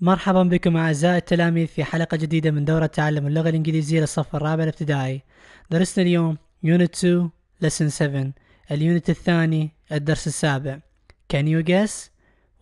مرحبا بكم أعزائي التلاميذ في حلقة جديدة من دورة تعلم اللغة الإنجليزية للصف الرابع الابتدائي درسنا اليوم يونت 2 lesson 7 اليونت الثاني الدرس السابع Can you guess?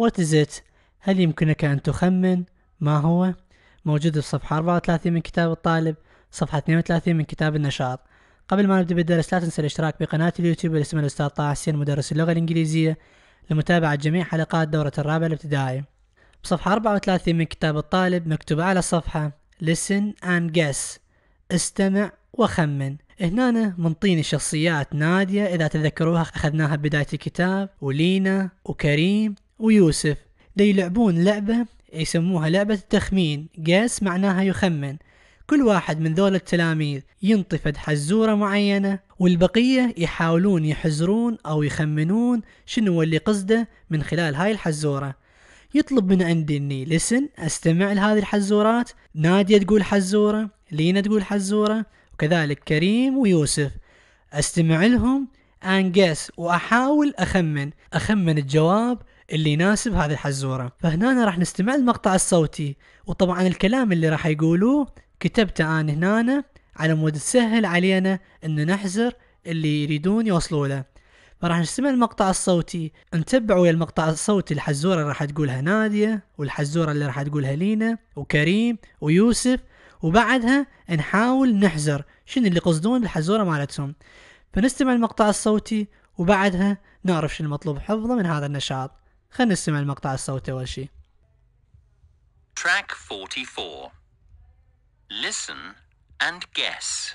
What is it? هل يمكنك أن تخمن ما هو؟ موجود في صفحة 34 من كتاب الطالب صفحة 32 من كتاب النشاط قبل ما نبدأ بالدرس لا تنسى الاشتراك بقناة اليوتيوب اللي الأستاذ طه حسين مدرس اللغة الإنجليزية لمتابعة جميع حلقات دورة الرابع الابتدائي بصفحة 34 من كتاب الطالب مكتوب على الصفحة Listen and guess استمع وخمن هنا منطيني شخصيات نادية إذا تذكروها أخذناها بداية الكتاب ولينا وكريم ويوسف دي يلعبون لعبة يسموها لعبة التخمين قاس معناها يخمن كل واحد من ذول التلاميذ ينطفد حزورة معينة والبقية يحاولون يحزرون أو يخمنون شنو اللي قصده من خلال هاي الحزورة يطلب من عندي اني لسن استمع لهذه الحزورات نادية تقول حزورة لينا تقول حزورة وكذلك كريم ويوسف استمع لهم انقس واحاول اخمن اخمن الجواب اللي يناسب هذه الحزورة فهنا راح نستمع المقطع الصوتي وطبعا الكلام اللي راح يقولوه كتبته انا هنا على مود تسهل علينا ان نحزر اللي يريدون يوصلوا له فراح نستمع المقطع الصوتي نتبع ويا المقطع الصوتي الحزورة اللي راح تقولها نادية والحزورة اللي راح تقولها لينا وكريم ويوسف وبعدها نحاول نحزر شنو اللي قصدون بالحزورة مالتهم فنستمع المقطع الصوتي وبعدها نعرف شنو المطلوب حفظه من هذا النشاط خلينا نستمع المقطع الصوتي أول شيء Track 44 Listen and guess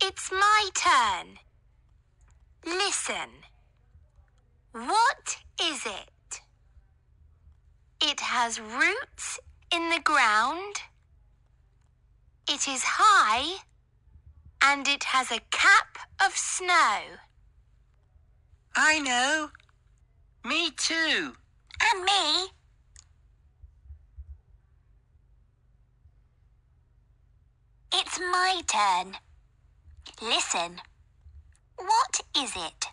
It's my turn. Listen. What is it? It has roots in the ground. It is high and it has a cap of snow. I know. Me too. And me. It's my turn. Listen. What is it?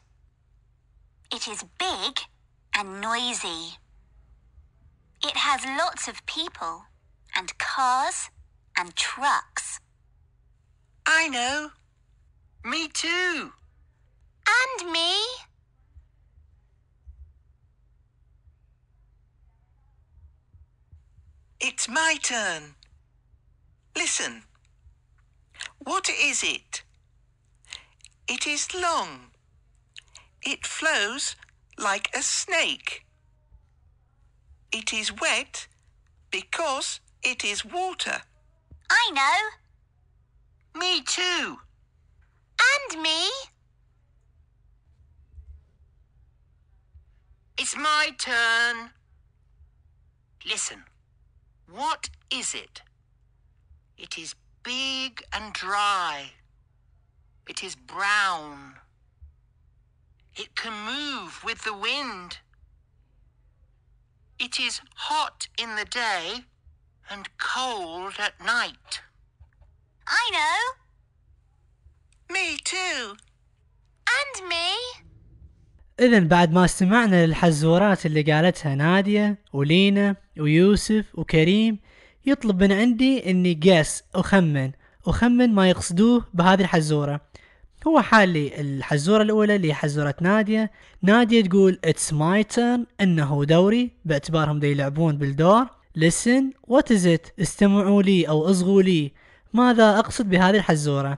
It is big and noisy. It has lots of people and cars and trucks. I know. Me too. And me. It's my turn. Listen. What is it? It is long. It flows like a snake. It is wet because it is water. I know. Me too. And me. It's my turn. Listen. What is it? It is big and dry. It is brown. It can move with the wind. It is hot in the day and cold at night. I know. Me too. And me. إذا بعد ما استمعنا للحزورات اللي قالتها نادية ولينا ويوسف وكريم يطلب من عندي إني قس أخمن أخمن ما يقصدوه بهذه الحزورة هو حالي الحزورة الأولى اللي هي حزورة نادية نادية تقول It's my turn إنه دوري باعتبارهم دي يلعبون بالدور Listen what is it استمعوا لي أو اصغوا لي ماذا أقصد بهذه الحزورة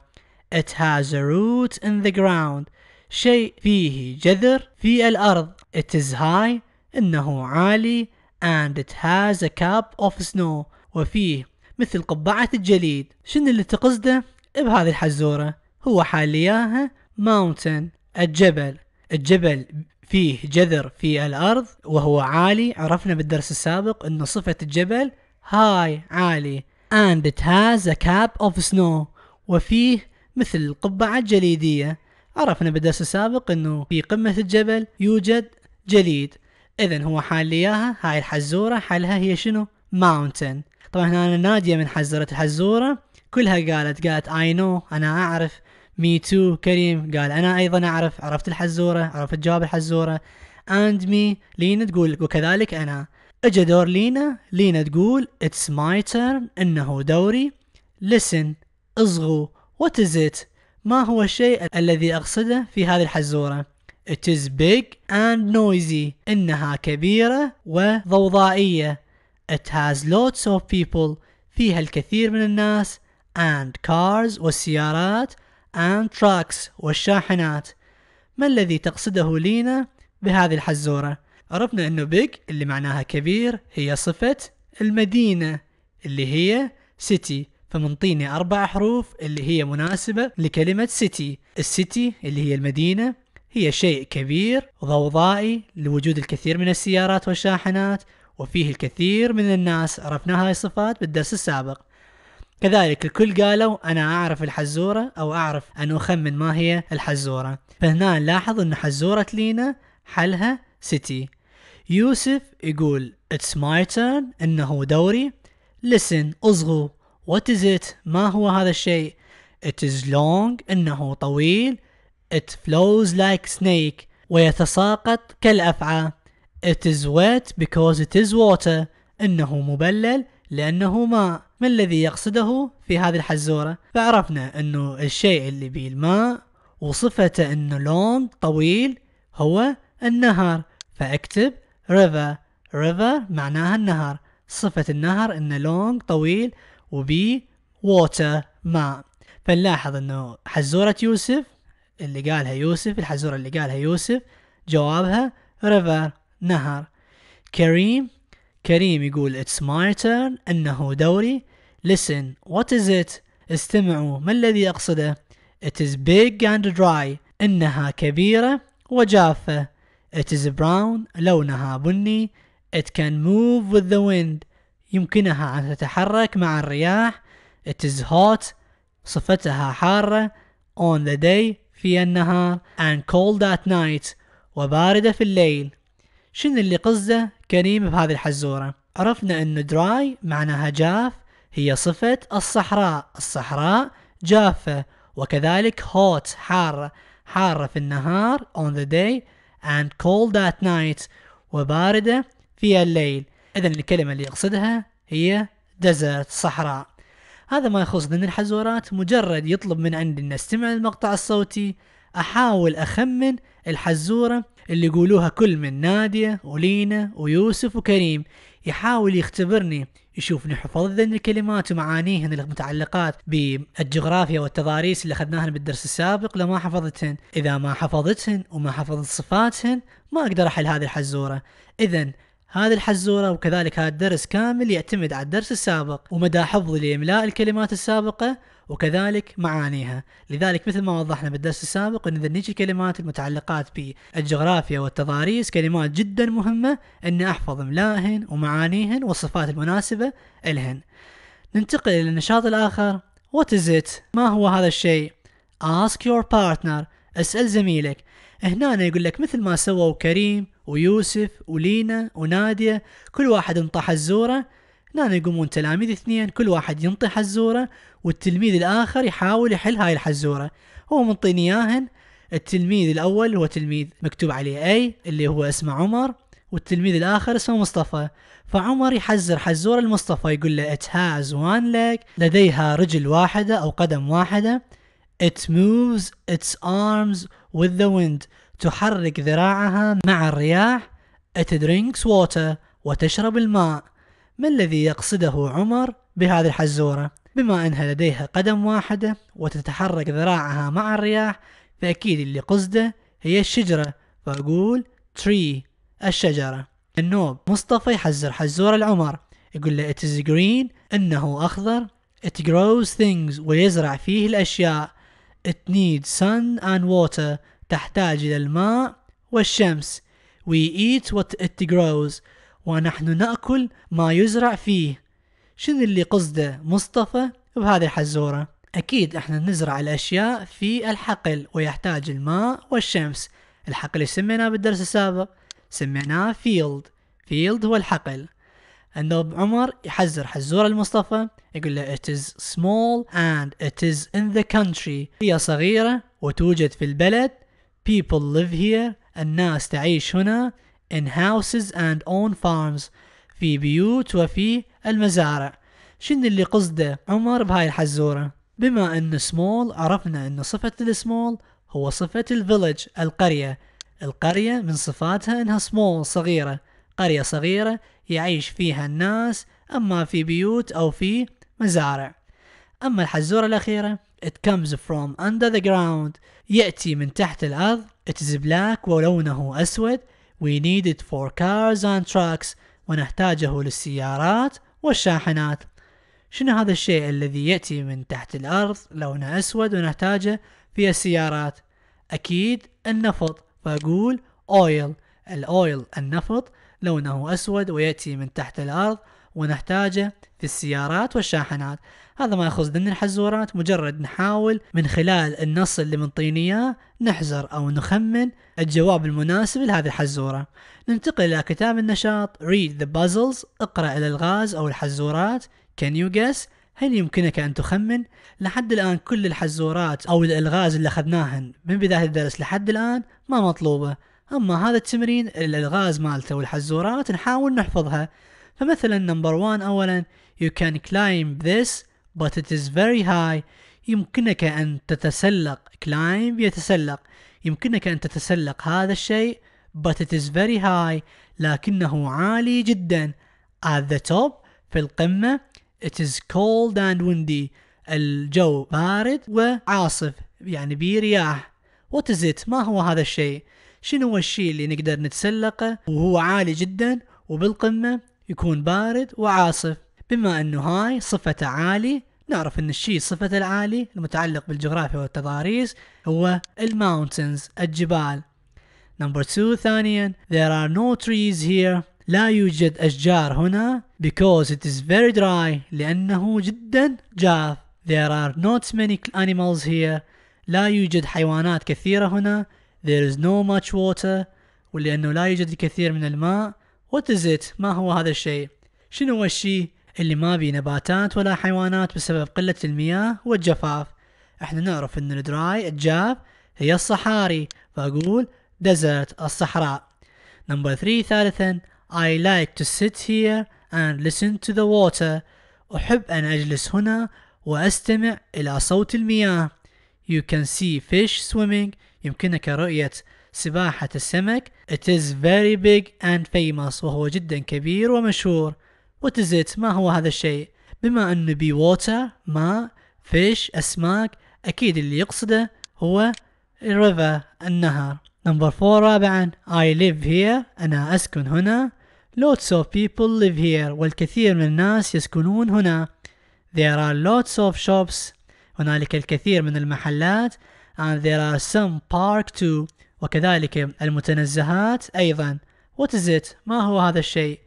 It has a root in the ground شيء فيه جذر في الأرض It is high إنه عالي and it has a cup of snow وفيه مثل قبعة الجليد شنو اللي تقصده بهذه الحزورة هو حالياها ماونتن الجبل الجبل فيه جذر في الأرض وهو عالي عرفنا بالدرس السابق أن صفة الجبل هاي عالي and it has a cap of snow وفيه مثل القبعة الجليدية عرفنا بالدرس السابق أنه في قمة الجبل يوجد جليد إذا هو حال هاي الحزورة حالها هي شنو mountain طبعا هنا أنا نادية من حزرة الحزورة كلها قالت قالت I know أنا أعرف مي تو كريم قال انا ايضا اعرف عرفت الحزوره عرفت جواب الحزوره اند مي لينا تقول وكذلك انا اجا دور لينا لينا تقول اتس ماي تيرن انه دوري listen اصغوا what is it ما هو الشيء الذي اقصده في هذه الحزوره it is big and noisy انها كبيره وضوضائيه it has lots of people فيها الكثير من الناس and cars والسيارات and trucks والشاحنات ما الذي تقصده لينا بهذه الحزورة عرفنا أنه big اللي معناها كبير هي صفة المدينة اللي هي city فمنطيني أربع حروف اللي هي مناسبة لكلمة city السيتي اللي هي المدينة هي شيء كبير ضوضائي لوجود الكثير من السيارات والشاحنات وفيه الكثير من الناس عرفنا هاي الصفات بالدرس السابق كذلك الكل قالوا أنا أعرف الحزورة أو أعرف أن أخمن ما هي الحزورة فهنا نلاحظ أن حزورة لينا حلها سيتي يوسف يقول It's my turn إنه دوري Listen أصغوا What is it ما هو هذا الشيء It is long إنه طويل It flows like snake ويتساقط كالأفعى It is wet because it is water إنه مبلل لأنه ماء ما الذي يقصده في هذه الحزورة فعرفنا أنه الشيء اللي به الماء وصفته أنه لون طويل هو النهر فاكتب river river معناها النهر صفة النهر أنه لون طويل وبي water ماء فنلاحظ أنه حزورة يوسف اللي قالها يوسف الحزورة اللي قالها يوسف جوابها river نهر كريم كريم يقول It's my turn انه دوري listen what is it استمعوا ما الذي اقصده it is big and dry انها كبيرة وجافة it is brown لونها بني it can move with the wind يمكنها ان تتحرك مع الرياح it is hot صفتها حارة on the day في النهار and cold at night وباردة في الليل شنو اللي قصده كريم بهذه الحزورة عرفنا أن دراي معناها جاف هي صفة الصحراء الصحراء جافة وكذلك hot حارة حارة في النهار on the day and cold at night وباردة في الليل إذا الكلمة اللي يقصدها هي desert صحراء هذا ما يخص ضمن الحزورات مجرد يطلب من عندي أن استمع للمقطع الصوتي أحاول أخمن الحزورة اللي يقولوها كل من نادية ولينا ويوسف وكريم يحاول يختبرني يشوفني حفظت الكلمات ومعانيهن المتعلقات بالجغرافيا والتضاريس اللي اخذناهن بالدرس السابق لما حفظتهن اذا ما حفظتهن وما حفظت صفاتهن ما اقدر احل هذه الحزوره اذا هذه الحزورة وكذلك هذا الدرس كامل يعتمد على الدرس السابق ومدى حفظي لإملاء الكلمات السابقة وكذلك معانيها لذلك مثل ما وضحنا بالدرس السابق أن إذا نجي الكلمات المتعلقات بالجغرافيا والتضاريس كلمات جدا مهمة أن أحفظ إملائهن ومعانيهن والصفات المناسبة لهن ننتقل إلى النشاط الآخر What is it؟ ما هو هذا الشيء؟ Ask your partner اسأل زميلك هنا يقول لك مثل ما سووا كريم ويوسف ولينا ونادية كل واحد انطح الزورة نانا يقومون تلاميذ اثنين كل واحد ينطي حزورة والتلميذ الآخر يحاول يحل هاي الحزورة هو منطيني إياهن التلميذ الأول هو تلميذ مكتوب عليه أي اللي هو اسمه عمر والتلميذ الآخر اسمه مصطفى فعمر يحزر حزورة المصطفى يقول له it has one leg لديها رجل واحدة أو قدم واحدة it moves its arms with the wind تحرك ذراعها مع الرياح It drinks water وتشرب الماء ما الذي يقصده عمر بهذه الحزورة بما أنها لديها قدم واحدة وتتحرك ذراعها مع الرياح فأكيد اللي قصده هي الشجرة فأقول tree الشجرة النوب مصطفى يحزر حزورة العمر يقول له it is green إنه أخضر it grows things ويزرع فيه الأشياء it needs sun and water تحتاج إلى الماء والشمس We eat what it grows ونحن نأكل ما يزرع فيه شنو اللي قصده مصطفى بهذه الحزورة؟ أكيد احنا نزرع الأشياء في الحقل ويحتاج الماء والشمس الحقل اللي سميناه بالدرس السابق سميناه فيلد فيلد هو الحقل النوب عمر يحذر حزورة المصطفى يقول له it is small and it is in the country هي صغيرة وتوجد في البلد People live here الناس تعيش هنا in houses and on farms في بيوت وفي المزارع شن اللي قصده عمر بهاي الحزورة بما ان سمول عرفنا ان صفة السمول هو صفة الفيلج القرية القرية من صفاتها انها سمول صغيرة قرية صغيرة يعيش فيها الناس اما في بيوت او في مزارع اما الحزورة الاخيرة It comes from under the ground يأتي من تحت الأرض It is black ولونه أسود We need it for cars and trucks ونحتاجه للسيارات والشاحنات شنو هذا الشيء الذي يأتي من تحت الأرض لونه أسود ونحتاجه في السيارات أكيد النفط فأقول oil الأويل النفط لونه أسود ويأتي من تحت الأرض ونحتاجه في السيارات والشاحنات هذا ما يخص ضمن الحزورات مجرد نحاول من خلال النص اللي منطيني اياه نحزر او نخمن الجواب المناسب لهذه الحزورة ننتقل الى كتاب النشاط read the puzzles اقرأ الالغاز او الحزورات can you guess هل يمكنك أن تخمن؟ لحد الآن كل الحزورات أو الألغاز اللي أخذناهن من بداية الدرس لحد الآن ما مطلوبة أما هذا التمرين الألغاز مالته والحزورات نحاول نحفظها فمثلا نمبر 1 اولا You can climb this but it is very high يمكنك أن تتسلق climb يتسلق يمكنك أن تتسلق هذا الشيء but it is very high لكنه عالي جدا at the top في القمة it is cold and windy الجو بارد وعاصف يعني برياح what is it ما هو هذا الشيء شنو هو الشيء اللي نقدر نتسلقه وهو عالي جدا وبالقمة يكون بارد وعاصف بما أنه هاي صفته عالي نعرف أن الشيء صفة العالي المتعلق بالجغرافيا والتضاريس هو الماونتنز الجبال نمبر 2 ثانيا there are no trees here لا يوجد أشجار هنا because it is very dry لأنه جدا جاف there are not many animals here لا يوجد حيوانات كثيرة هنا there is no much water ولأنه لا يوجد الكثير من الماء What is it؟ ما هو هذا الشيء؟ شنو هو الشيء اللي ما بيه نباتات ولا حيوانات بسبب قلة المياه والجفاف؟ احنا نعرف ان الدراي الجاف هي الصحاري فأقول desert الصحراء. Number 3 ثالثا I like to sit here and listen to the water. أحب أن أجلس هنا وأستمع إلى صوت المياه. You can see fish swimming. يمكنك رؤية سباحة السمك It is very big and famous وهو جدا كبير ومشهور What is it ما هو هذا الشيء بما أنه بي water ماء fish أسماك أكيد اللي يقصده هو river النهر نمبر فور رابعا I live here أنا أسكن هنا lots of people live here والكثير من الناس يسكنون هنا there are lots of shops هنالك الكثير من المحلات and there are some park too وكذلك المتنزهات أيضا What is it؟ ما هو هذا الشيء؟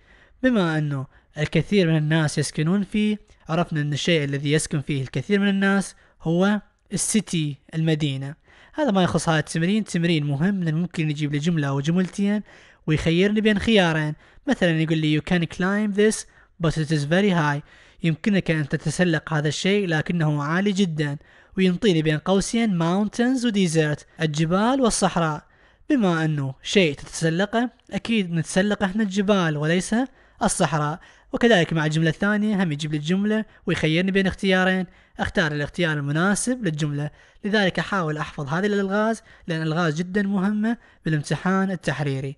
بما أنه الكثير من الناس يسكنون فيه عرفنا أن الشيء الذي يسكن فيه الكثير من الناس هو السيتي المدينة هذا ما يخص هذا التمرين تمرين مهم لأنه ممكن يجيب لي جملة أو جملتين ويخيرني بين خيارين مثلا يقول لي you can climb this but it is very high يمكنك أن تتسلق هذا الشيء لكنه عالي جدا وينطيني بين قوسين mountains و desert الجبال والصحراء بما أنه شيء تتسلقه أكيد نتسلق إحنا الجبال وليس الصحراء وكذلك مع الجملة الثانية هم يجيب لي الجملة ويخيرني بين اختيارين اختار الاختيار المناسب للجملة لذلك احاول احفظ هذه الالغاز لان الالغاز جدا مهمة بالامتحان التحريري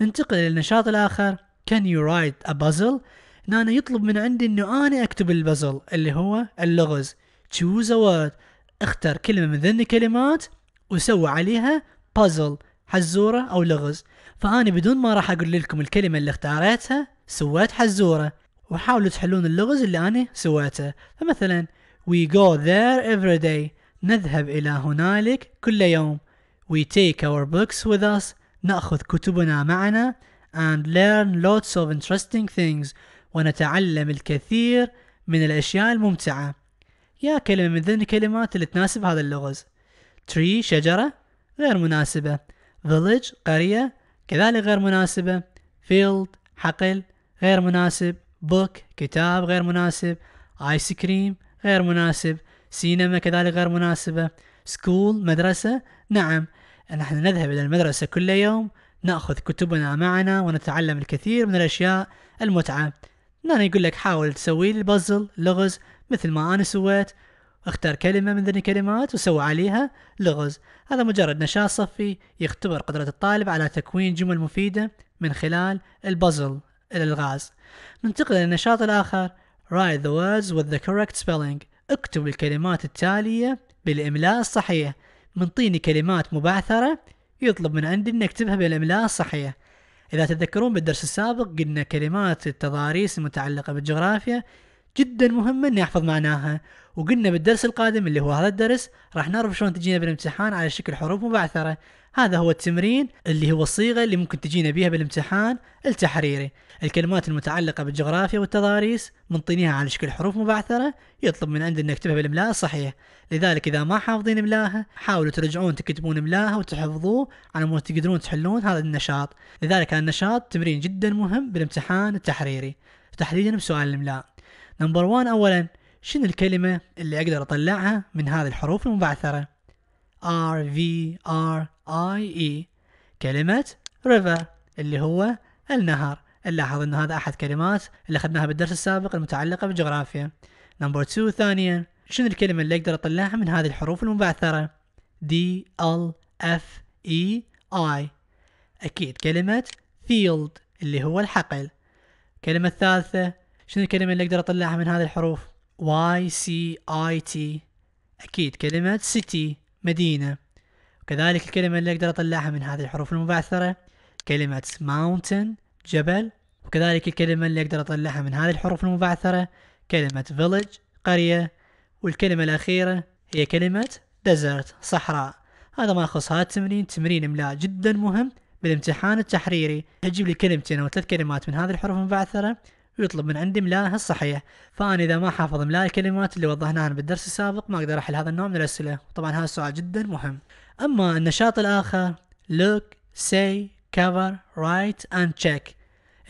ننتقل للنشاط الاخر Can you write a puzzle نانا يطلب من عندي انه انا اكتب البازل اللي هو اللغز تشوز word اختر كلمة من ذن الكلمات وسوى عليها بازل حزورة او لغز فانا بدون ما راح اقول لكم الكلمة اللي اختاريتها سويت حزورة وحاولوا تحلون اللغز اللي انا سويته فمثلا we go there every day نذهب الى هنالك كل يوم we take our books with us نأخذ كتبنا معنا and learn lots of interesting things ونتعلم الكثير من الأشياء الممتعة يا كلمة من ضمن الكلمات اللي تناسب هذا اللغز تري شجرة غير مناسبة village قرية كذلك غير مناسبة field حقل غير مناسب book كتاب غير مناسب آيس كريم غير مناسب سينما كذلك غير مناسبة سكول مدرسة نعم نحن نذهب إلى المدرسة كل يوم نأخذ كتبنا معنا ونتعلم الكثير من الأشياء المتعة لأنه يقول لك حاول تسوي البازل لغز مثل ما أنا سويت اختار كلمة من ذني الكلمات وسوى عليها لغز هذا مجرد نشاط صفي يختبر قدرة الطالب على تكوين جمل مفيدة من خلال البازل الألغاز ننتقل إلى النشاط الآخر Write the words with the correct spelling اكتب الكلمات التالية بالإملاء الصحيح منطيني كلمات مبعثرة يطلب من عندي أن أكتبها بالإملاء الصحيح إذا تتذكرون بالدرس السابق قلنا كلمات التضاريس المتعلقة بالجغرافيا جدا مهمة اني احفظ معناها وقلنا بالدرس القادم اللي هو هذا الدرس راح نعرف شلون تجينا بالامتحان على شكل حروف مبعثرة هذا هو التمرين اللي هو الصيغة اللي ممكن تجينا بها بالامتحان التحريري الكلمات المتعلقة بالجغرافيا والتضاريس منطينيها على شكل حروف مبعثرة يطلب من عندنا نكتبها بالإملاء الصحيح لذلك إذا ما حافظين إملاها حاولوا ترجعون تكتبون إملاها وتحفظوه على مود تقدرون تحلون هذا النشاط لذلك هذا النشاط تمرين جدا مهم بالامتحان التحريري تحديدا بسؤال الإملاء نمبر 1 اولا شنو الكلمة اللي اقدر اطلعها من هذه الحروف المبعثرة R V R I E كلمة river اللي هو النهر نلاحظ ان هذا احد كلمات اللي اخذناها بالدرس السابق المتعلقة بالجغرافيا نمبر 2 ثانيا شنو الكلمة اللي اقدر اطلعها من هذه الحروف المبعثرة D L F E I أكيد كلمة field اللي هو الحقل كلمة ثالثة شنو الكلمة اللي اقدر اطلعها من هذه الحروف واي سي اي تي اكيد كلمة سيتي مدينة وكذلك الكلمة اللي اقدر اطلعها من هذه الحروف المبعثرة كلمة mountain جبل وكذلك الكلمة اللي اقدر اطلعها من هذه الحروف المبعثرة كلمة village قرية والكلمة الأخيرة هي كلمة desert صحراء هذا ما يخص هذا التمرين تمرين إملاء جدا مهم بالامتحان التحريري تجيب لي كلمتين أو ثلاث كلمات من هذه الحروف المبعثرة ويطلب من عندي ملاءها الصحيح فأنا إذا ما حافظ ملاء الكلمات اللي وضحناها بالدرس السابق ما أقدر أحل هذا النوع من الأسئلة طبعا هذا السؤال جدا مهم أما النشاط الآخر look say cover write and check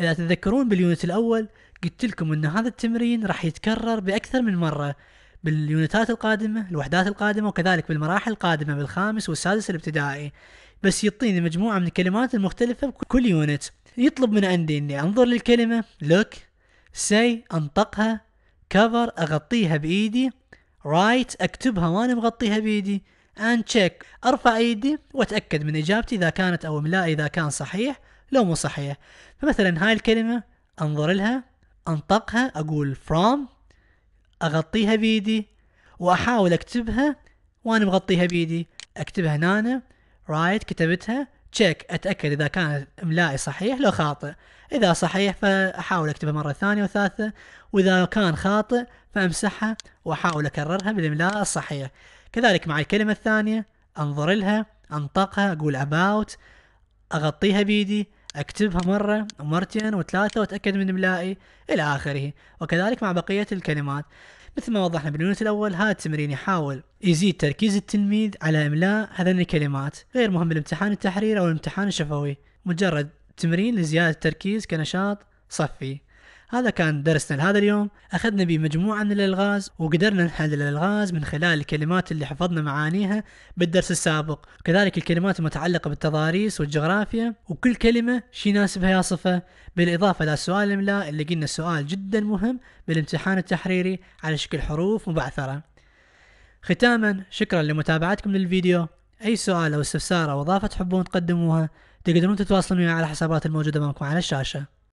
إذا تتذكرون باليونت الأول قلت لكم أن هذا التمرين راح يتكرر بأكثر من مرة باليونتات القادمة الوحدات القادمة وكذلك بالمراحل القادمة بالخامس والسادس الابتدائي بس يعطيني مجموعة من الكلمات المختلفة بكل يونت يطلب من عندي اني انظر للكلمة look say انطقها cover اغطيها بايدي write اكتبها وانا مغطيها بايدي and check ارفع ايدي واتاكد من اجابتي اذا كانت او لا اذا كان صحيح لو مو صحيح فمثلا هاي الكلمه انظر لها انطقها اقول from اغطيها بايدي واحاول اكتبها وانا مغطيها بايدي اكتبها هنا write كتبتها تشيك اتاكد اذا كان املائي صحيح لو خاطئ اذا صحيح فاحاول اكتبه مره ثانيه وثالثه واذا كان خاطئ فامسحها واحاول اكررها بالاملاء الصحيح كذلك مع الكلمه الثانيه انظر لها انطقها اقول about اغطيها بيدي اكتبها مره ومرتين وثلاثه واتاكد من املائي الى اخره وكذلك مع بقيه الكلمات مثل ما وضحنا باليونت الأول هذا التمرين يحاول يزيد تركيز التلميذ على إملاء هذين الكلمات غير مهم الامتحان التحرير أو الامتحان الشفوي مجرد تمرين لزيادة التركيز كنشاط صفي هذا كان درسنا لهذا اليوم أخذنا بمجموعة من الألغاز وقدرنا نحل الألغاز من خلال الكلمات اللي حفظنا معانيها بالدرس السابق كذلك الكلمات المتعلقة بالتضاريس والجغرافيا وكل كلمة شي يناسبها يا صفة بالإضافة سؤال الإملاء اللي قلنا سؤال جدا مهم بالامتحان التحريري على شكل حروف مبعثرة ختاما شكرا لمتابعتكم للفيديو أي سؤال أو استفسار أو إضافة تحبون تقدموها تقدرون تتواصلون معي على الحسابات الموجودة معكم على الشاشة